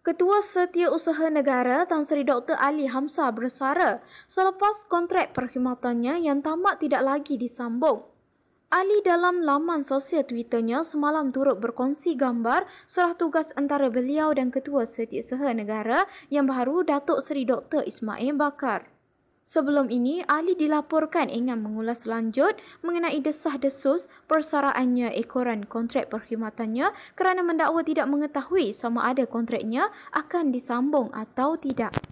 Ketua Setiausaha Negara Tan Sri Dr. Ali Hamsa bersara selepas kontrak perkhidmatannya yang tamat tidak lagi disambung. Ali dalam laman sosial Twitternya semalam turut berkongsi gambar serah tugas antara beliau dan Ketua Setiausaha Negara yang baru Datuk Seri Dr. Ismail Bakar. Sebelum ini, ahli dilaporkan ingin mengulas lanjut mengenai desah-desus persaraannya ekoran kontrak perkhidmatannya kerana mendakwa tidak mengetahui sama ada kontraknya akan disambung atau tidak.